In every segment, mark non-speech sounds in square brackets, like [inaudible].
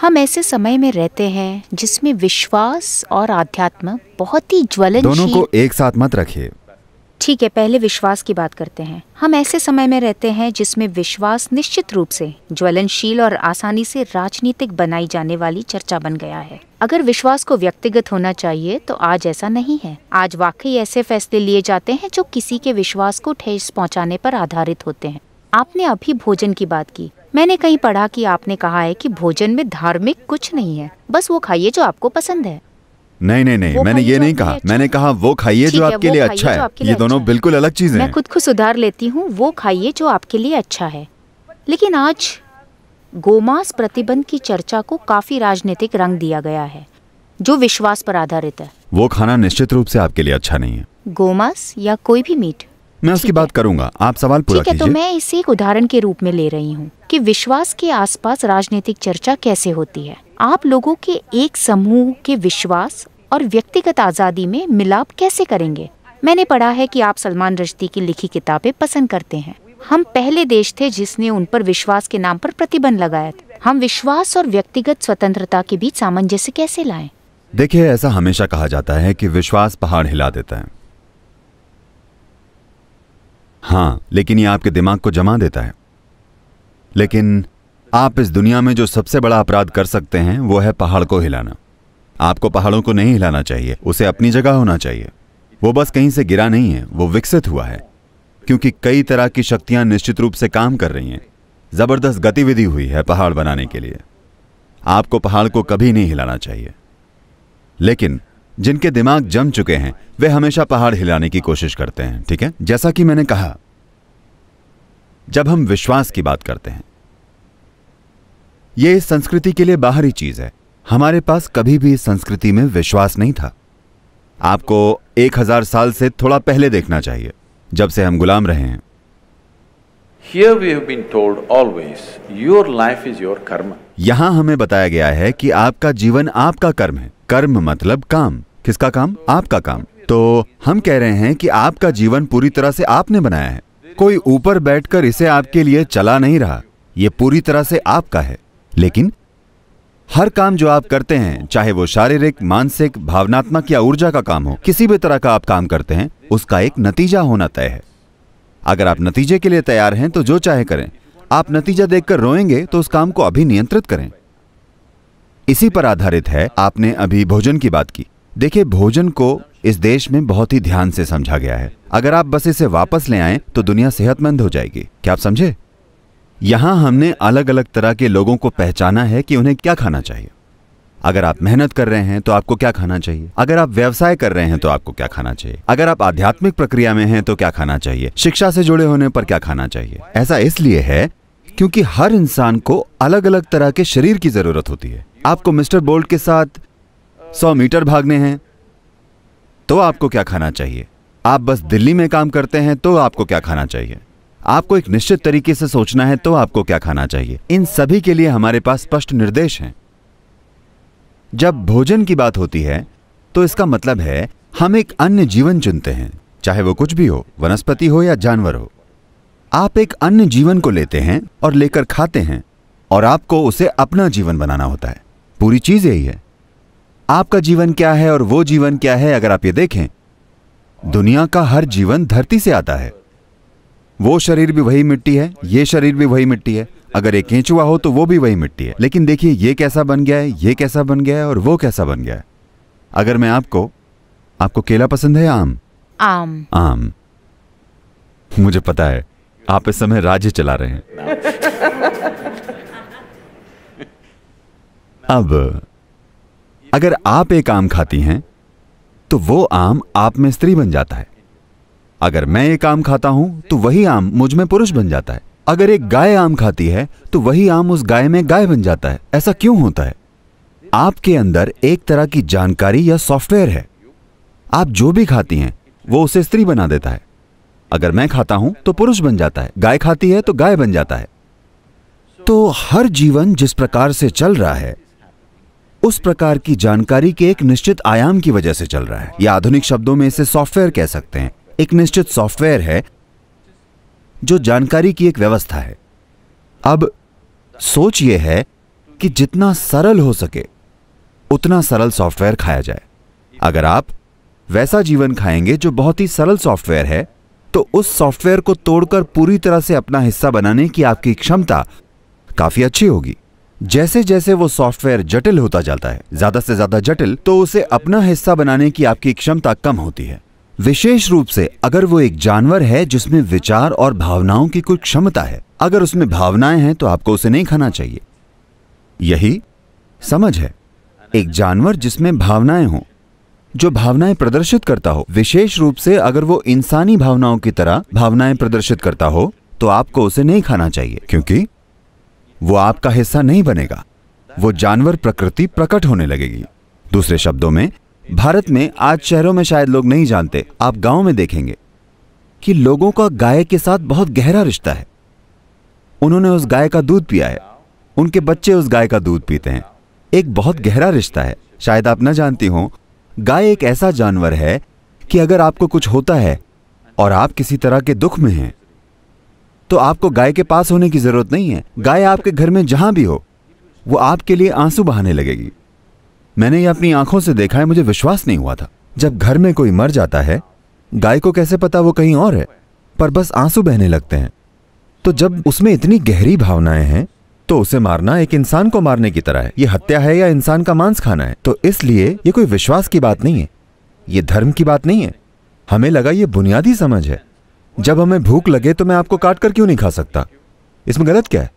हम ऐसे समय में रहते हैं जिसमें विश्वास और आध्यात्म बहुत ही ज्वलन दोनों को एक साथ मत रखिए ठीक है पहले विश्वास की बात करते हैं हम ऐसे समय में रहते हैं जिसमें विश्वास निश्चित रूप से ज्वलनशील और आसानी से राजनीतिक बनाई जाने वाली चर्चा बन गया है अगर विश्वास को व्यक्तिगत होना चाहिए तो आज ऐसा नहीं है आज वाकई ऐसे फैसले लिए जाते हैं जो किसी के विश्वास को ठेस पहुँचाने पर आधारित होते हैं आपने अभी भोजन की बात की मैंने कहीं पढ़ा कि आपने कहा है कि भोजन में धार्मिक कुछ नहीं है बस वो खाइए जो आपको पसंद है नहीं नहीं नहीं मैंने ये नहीं कहा अच्छा मैंने कहा वो खाइए जो आपके लिए अच्छा, अच्छा है ये दोनों बिल्कुल अलग चीज मैं खुद को सुधार लेती हूँ वो खाइए जो आपके लिए अच्छा है लेकिन आज गोमांस प्रतिबंध की चर्चा को काफी राजनीतिक रंग दिया गया है जो विश्वास पर आधारित है वो खाना निश्चित रूप से आपके लिए अच्छा नहीं है गोमांस या कोई भी मीट मैं उसकी बात करूंगा आप सवाल पूरा ठीक है तो मैं इसे एक उदाहरण के रूप में ले रही हूँ कि विश्वास के आसपास राजनीतिक चर्चा कैसे होती है आप लोगों के एक समूह के विश्वास और व्यक्तिगत आज़ादी में मिलाप कैसे करेंगे मैंने पढ़ा है कि आप सलमान रश्दी की लिखी किताबें पसंद करते हैं हम पहले देश थे जिसने उन पर विश्वास के नाम पर प्रतिबंध लगाया था हम विश्वास और व्यक्तिगत स्वतंत्रता के बीच सामंजस्य कैसे लाएं? देखिए ऐसा हमेशा कहा जाता है कि विश्वास पहाड़ हिला देता है हाँ लेकिन ये आपके दिमाग को जमा देता है लेकिन आप इस दुनिया में जो सबसे बड़ा अपराध कर सकते हैं वो है पहाड़ को हिलाना आपको पहाड़ों को नहीं हिलाना चाहिए उसे अपनी जगह होना चाहिए वो बस कहीं से गिरा नहीं है वो विकसित हुआ है क्योंकि कई तरह की शक्तियां निश्चित रूप से काम कर रही हैं जबरदस्त गतिविधि हुई है पहाड़ बनाने के लिए आपको पहाड़ को कभी नहीं हिलाना चाहिए लेकिन जिनके दिमाग जम चुके हैं वे हमेशा पहाड़ हिलाने की कोशिश करते हैं ठीक है जैसा कि मैंने कहा जब हम विश्वास की बात करते हैं यह इस संस्कृति के लिए बाहरी चीज है हमारे पास कभी भी इस संस्कृति में विश्वास नहीं था आपको एक हजार साल से थोड़ा पहले देखना चाहिए जब से हम गुलाम रहे हैं यहां यहाँ हमें बताया गया है कि आपका जीवन आपका कर्म है कर्म मतलब काम किसका काम आपका काम तो हम कह रहे हैं कि आपका जीवन पूरी तरह से आपने बनाया है कोई ऊपर बैठकर इसे आपके लिए चला नहीं रहा यह पूरी तरह से आपका है लेकिन हर काम जो आप करते हैं चाहे वो शारीरिक मानसिक भावनात्मक या ऊर्जा का काम हो किसी भी तरह का आप काम करते हैं उसका एक नतीजा होना तय है अगर आप नतीजे के लिए तैयार हैं तो जो चाहे करें आप नतीजा देखकर रोएंगे तो उस काम को अभी नियंत्रित करें इसी पर आधारित है आपने अभी भोजन की बात की देखिए भोजन को इस देश में बहुत ही ध्यान से समझा गया है अगर आप बस इसे वापस ले आए तो दुनिया सेहतमंद हो जाएगी क्या आप समझे यहां हमने अलग अलग तरह के लोगों को पहचाना है कि उन्हें क्या खाना चाहिए अगर आप मेहनत कर रहे हैं तो आपको क्या खाना चाहिए अगर आप व्यवसाय कर रहे हैं तो आपको क्या खाना चाहिए अगर आप आध्यात्मिक प्रक्रिया में हैं तो क्या खाना चाहिए शिक्षा से जुड़े होने पर क्या खाना चाहिए ऐसा इसलिए है क्योंकि हर इंसान को अलग अलग तरह के शरीर की जरूरत होती है आपको मिस्टर बोल्ट के साथ सौ मीटर भागने हैं तो आपको क्या खाना चाहिए आप बस दिल्ली में काम करते हैं तो आपको क्या खाना चाहिए आपको एक निश्चित तरीके से सोचना है तो आपको क्या खाना चाहिए इन सभी के लिए हमारे पास स्पष्ट निर्देश हैं जब भोजन की बात होती है तो इसका मतलब है हम एक अन्य जीवन चुनते हैं चाहे वो कुछ भी हो वनस्पति हो या जानवर हो आप एक अन्य जीवन को लेते हैं और लेकर खाते हैं और आपको उसे अपना जीवन बनाना होता है पूरी चीज यही है आपका जीवन क्या है और वो जीवन क्या है अगर आप ये देखें दुनिया का हर जीवन धरती से आता है वो शरीर भी वही मिट्टी है ये शरीर भी वही मिट्टी है अगर एक केंचुआ हो तो वो भी वही मिट्टी है लेकिन देखिए ये कैसा बन गया है ये कैसा बन गया है और वो कैसा बन गया है अगर मैं आपको आपको केला पसंद है आम आम आम मुझे पता है आप इस समय राज्य चला रहे हैं [laughs] अब अगर आप एक आम खाती हैं तो वो आम आप में स्त्री बन जाता है अगर मैं एक आम खाता हूं तो वही आम मुझ में पुरुष बन जाता है अगर एक गाय आम खाती है तो वही आम उस गाय में गाय बन जाता है ऐसा क्यों होता है आपके अंदर एक तरह की जानकारी या सॉफ्टवेयर है आप जो भी खाती हैं वो उसे स्त्री बना देता है अगर मैं खाता हूं तो पुरुष बन जाता है गाय खाती है तो गाय बन जाता है तो हर जीवन जिस प्रकार से चल रहा है उस प्रकार की जानकारी के एक निश्चित आयाम की वजह से चल रहा है या आधुनिक शब्दों में इसे सॉफ्टवेयर कह सकते हैं एक निश्चित सॉफ्टवेयर है जो जानकारी की एक व्यवस्था है अब सोच यह है कि जितना सरल हो सके उतना सरल सॉफ्टवेयर खाया जाए अगर आप वैसा जीवन खाएंगे जो बहुत ही सरल सॉफ्टवेयर है तो उस सॉफ्टवेयर को तोड़कर पूरी तरह से अपना हिस्सा बनाने की आपकी क्षमता काफी अच्छी होगी जैसे जैसे वो सॉफ्टवेयर जटिल होता जाता है ज्यादा से ज्यादा जटिल तो उसे अपना हिस्सा बनाने की आपकी क्षमता कम होती है विशेष रूप से अगर वो एक जानवर है जिसमें विचार और भावनाओं की कोई क्षमता है अगर उसमें भावनाएं हैं तो आपको उसे नहीं खाना चाहिए यही समझ है एक जानवर जिसमें भावनाएं हो जो भावनाएं प्रदर्शित करता हो विशेष रूप से अगर वो इंसानी भावनाओं की तरह भावनाएं प्रदर्शित करता हो तो आपको उसे नहीं खाना चाहिए क्योंकि वो आपका हिस्सा नहीं बनेगा वो जानवर प्रकृति प्रकट होने लगेगी दूसरे शब्दों में भारत में आज शहरों में शायद लोग नहीं जानते आप गांव में देखेंगे कि लोगों का गाय के साथ बहुत गहरा रिश्ता है उन्होंने उस गाय का दूध पिया है उनके बच्चे उस गाय का दूध पीते हैं एक बहुत गहरा रिश्ता है शायद आप ना जानती हो गाय एक ऐसा जानवर है कि अगर आपको कुछ होता है और आप किसी तरह के दुख में हैं तो आपको गाय के पास होने की जरूरत नहीं है गाय आपके घर में जहां भी हो वो आपके लिए आंसू बहाने लगेगी मैंने ये अपनी आंखों से देखा है मुझे विश्वास नहीं हुआ था जब घर में कोई मर जाता है गाय को कैसे पता वो कहीं और है पर बस आंसू बहने लगते हैं तो जब उसमें इतनी गहरी भावनाएं हैं तो उसे मारना एक इंसान को मारने की तरह है ये हत्या है या इंसान का मांस खाना है तो इसलिए ये कोई विश्वास की बात नहीं है ये धर्म की बात नहीं है हमें लगा ये बुनियादी समझ है जब हमें भूख लगे तो मैं आपको काट कर क्यों नहीं खा सकता इसमें गलत क्या है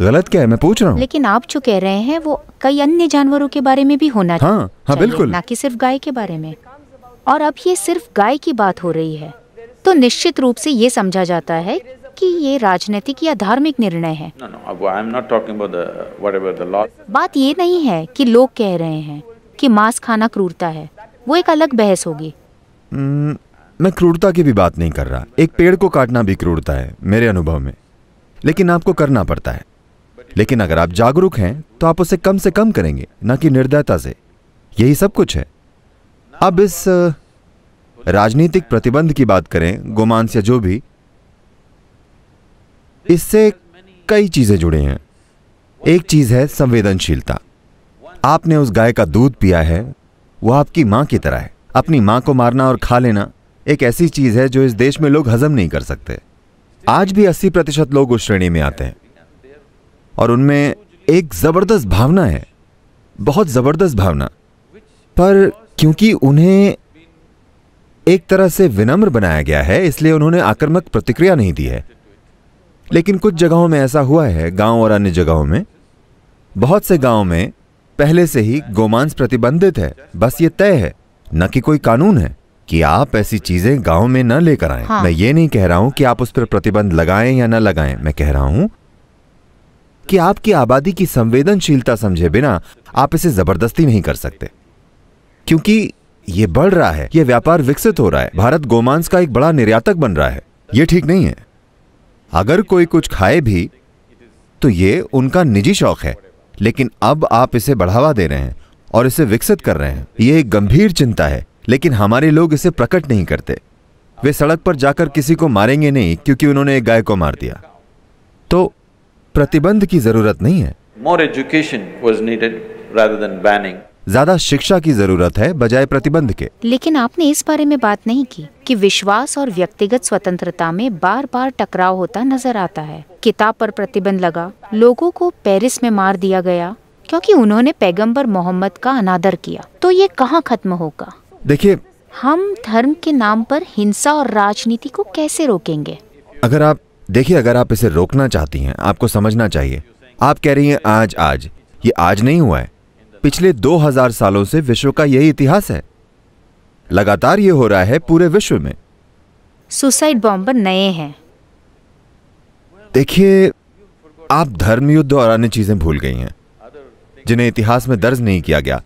गलत क्या है मैं पूछ रहा हूँ लेकिन आप जो कह रहे हैं वो कई अन्य जानवरों के बारे में भी होना हाँ, हाँ, बिल्कुल ना कि सिर्फ गाय के बारे में और अब ये सिर्फ गाय की बात हो रही है तो निश्चित रूप से ये समझा जाता है कि ये राजनीतिक या धार्मिक निर्णय है no, no, the, the बात ये नहीं है कि लोग कह रहे हैं कि मांस खाना क्रूरता है वो एक अलग बहस होगी hmm, मैं क्रूरता की भी बात नहीं कर रहा एक पेड़ को काटना भी क्रूरता है मेरे अनुभव में लेकिन आपको करना पड़ता है लेकिन अगर आप जागरूक हैं तो आप उसे कम से कम करेंगे ना कि निर्दयता से यही सब कुछ है अब इस राजनीतिक प्रतिबंध की बात करें गोमांस या जो भी इससे कई चीजें जुड़े हैं एक चीज है संवेदनशीलता आपने उस गाय का दूध पिया है वो आपकी मां की तरह है अपनी मां को मारना और खा लेना एक ऐसी चीज है जो इस देश में लोग हजम नहीं कर सकते आज भी 80 प्रतिशत लोग उस श्रेणी में आते हैं और उनमें एक जबरदस्त भावना है बहुत जबरदस्त भावना पर क्योंकि उन्हें एक तरह से विनम्र बनाया गया है इसलिए उन्होंने आक्रमक प्रतिक्रिया नहीं दी है लेकिन कुछ जगहों में ऐसा हुआ है गांव और अन्य जगहों में बहुत से गांव में पहले से ही गोमांस प्रतिबंधित है बस ये तय है न कि कोई कानून है कि आप ऐसी चीजें गांव में न लेकर आए हाँ। मैं ये नहीं कह रहा हूं कि आप उस पर प्रतिबंध लगाएं या न लगाएं मैं कह रहा हूं कि आपकी आबादी की संवेदनशीलता समझे बिना आप इसे जबरदस्ती नहीं कर सकते क्योंकि ये बढ़ रहा है ये व्यापार विकसित हो रहा है भारत गोमांस का एक बड़ा निर्यातक बन रहा है यह ठीक नहीं है अगर कोई कुछ खाए भी तो ये उनका निजी शौक है लेकिन अब आप इसे बढ़ावा दे रहे हैं और इसे विकसित कर रहे हैं यह एक गंभीर चिंता है लेकिन हमारे लोग इसे प्रकट नहीं करते वे सड़क पर जाकर किसी को मारेंगे नहीं क्योंकि उन्होंने एक गाय को मार दिया तो प्रतिबंध की जरूरत नहीं है मोर एजुकेशन वॉज नीडेड ज्यादा शिक्षा की जरूरत है बजाय प्रतिबंध के लेकिन आपने इस बारे में बात नहीं की कि विश्वास और व्यक्तिगत स्वतंत्रता में बार बार टकराव होता नजर आता है किताब पर प्रतिबंध लगा लोगों को पेरिस में मार दिया गया क्योंकि उन्होंने पैगंबर मोहम्मद का अनादर किया तो ये कहाँ खत्म होगा देखिए हम धर्म के नाम पर हिंसा और राजनीति को कैसे रोकेंगे अगर आप देखिए अगर आप इसे रोकना चाहती हैं आपको समझना चाहिए आप कह रही हैं आज आज ये आज नहीं हुआ है पिछले 2000 सालों से विश्व का यही इतिहास है लगातार ये हो रहा है पूरे विश्व में सुसाइड बॉम्बर नए हैं देखिए आप धर्म युद्ध और अन्य चीजें भूल गई हैं जिन्हें इतिहास में दर्ज नहीं किया गया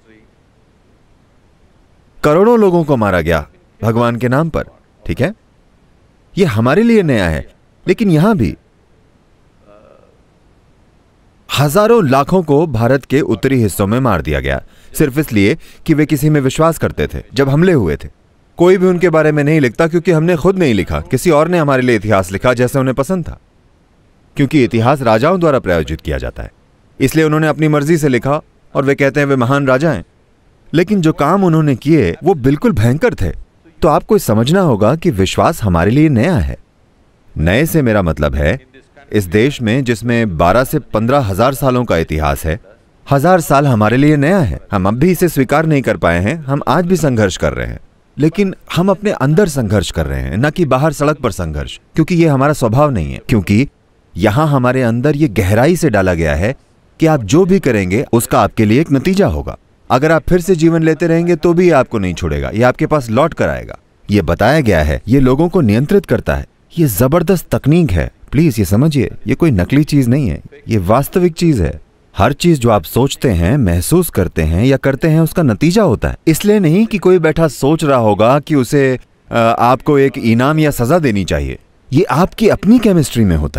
करोड़ों लोगों को मारा गया भगवान के नाम पर ठीक है यह हमारे लिए नया है लेकिन यहां भी हजारों लाखों को भारत के उत्तरी हिस्सों में मार दिया गया सिर्फ इसलिए कि वे किसी में विश्वास करते थे जब हमले हुए थे कोई भी उनके बारे में नहीं लिखता क्योंकि हमने खुद नहीं लिखा किसी और ने हमारे लिए इतिहास लिखा जैसे उन्हें पसंद था क्योंकि इतिहास राजाओं द्वारा प्रायोजित किया जाता है इसलिए उन्होंने अपनी मर्जी से लिखा और वे कहते हैं वे महान राजा हैं लेकिन जो काम उन्होंने किए वो बिल्कुल भयंकर थे तो आपको समझना होगा कि विश्वास हमारे लिए नया है नए से मेरा मतलब है इस देश में जिसमें 12 से पंद्रह हजार सालों का इतिहास है हजार साल हमारे लिए नया है हम अब भी इसे स्वीकार नहीं कर पाए हैं हम आज भी संघर्ष कर रहे हैं लेकिन हम अपने अंदर संघर्ष कर रहे हैं न कि बाहर सड़क पर संघर्ष क्योंकि ये हमारा स्वभाव नहीं है क्योंकि यहां हमारे अंदर ये गहराई से डाला गया है कि आप जो भी करेंगे उसका आपके लिए एक नतीजा होगा अगर आप फिर से जीवन लेते रहेंगे तो भी आपको नहीं छोड़ेगा ये आपके पास लौट कर आएगा ये बताया गया है ये लोगों को नियंत्रित करता है ये जबरदस्त तकनीक है प्लीज ये समझिए ये कोई नकली चीज नहीं है ये वास्तविक चीज है हर चीज जो आप सोचते हैं महसूस करते हैं या करते हैं उसका नतीजा होता है इसलिए नहीं कि कोई बैठा सोच रहा होगा कि उसे आपको एक इनाम या सजा देनी चाहिए ये आपकी अपनी केमिस्ट्री में होता है